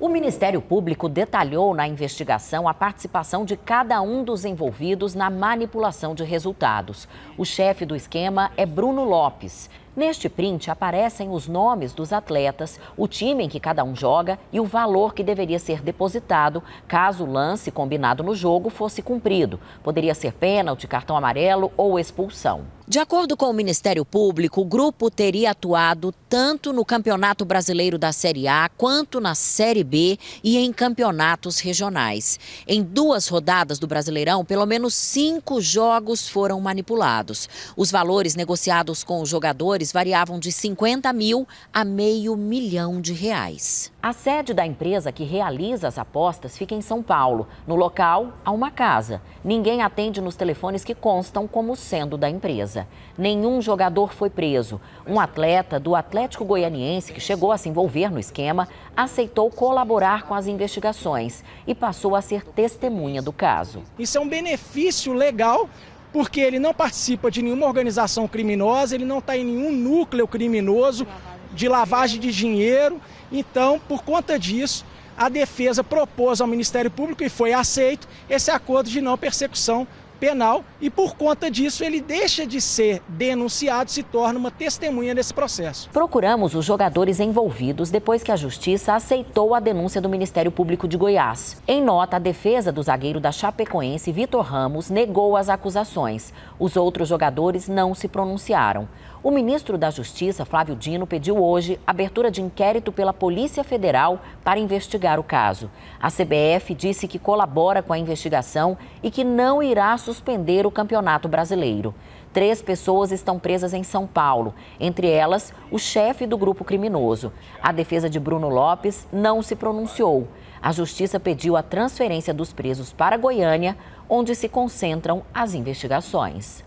O Ministério Público detalhou na investigação a participação de cada um dos envolvidos na manipulação de resultados. O chefe do esquema é Bruno Lopes. Neste print aparecem os nomes dos atletas, o time em que cada um joga e o valor que deveria ser depositado caso o lance combinado no jogo fosse cumprido. Poderia ser pênalti, cartão amarelo ou expulsão. De acordo com o Ministério Público, o grupo teria atuado tanto no Campeonato Brasileiro da Série A quanto na Série B e em campeonatos regionais. Em duas rodadas do Brasileirão, pelo menos cinco jogos foram manipulados. Os valores negociados com os jogadores valores variavam de 50 mil a meio milhão de reais. A sede da empresa que realiza as apostas fica em São Paulo. No local, há uma casa. Ninguém atende nos telefones que constam como sendo da empresa. Nenhum jogador foi preso. Um atleta do Atlético Goianiense, que chegou a se envolver no esquema, aceitou colaborar com as investigações e passou a ser testemunha do caso. Isso é um benefício legal porque ele não participa de nenhuma organização criminosa, ele não está em nenhum núcleo criminoso de lavagem de dinheiro. Então, por conta disso, a defesa propôs ao Ministério Público e foi aceito esse acordo de não persecução penal e, por conta disso, ele deixa de ser denunciado, se torna uma testemunha nesse processo. Procuramos os jogadores envolvidos depois que a Justiça aceitou a denúncia do Ministério Público de Goiás. Em nota, a defesa do zagueiro da Chapecoense, Vitor Ramos, negou as acusações. Os outros jogadores não se pronunciaram. O ministro da Justiça, Flávio Dino, pediu hoje abertura de inquérito pela Polícia Federal para investigar o caso. A CBF disse que colabora com a investigação e que não irá suspender o Campeonato Brasileiro. Três pessoas estão presas em São Paulo, entre elas o chefe do grupo criminoso. A defesa de Bruno Lopes não se pronunciou. A justiça pediu a transferência dos presos para Goiânia, onde se concentram as investigações.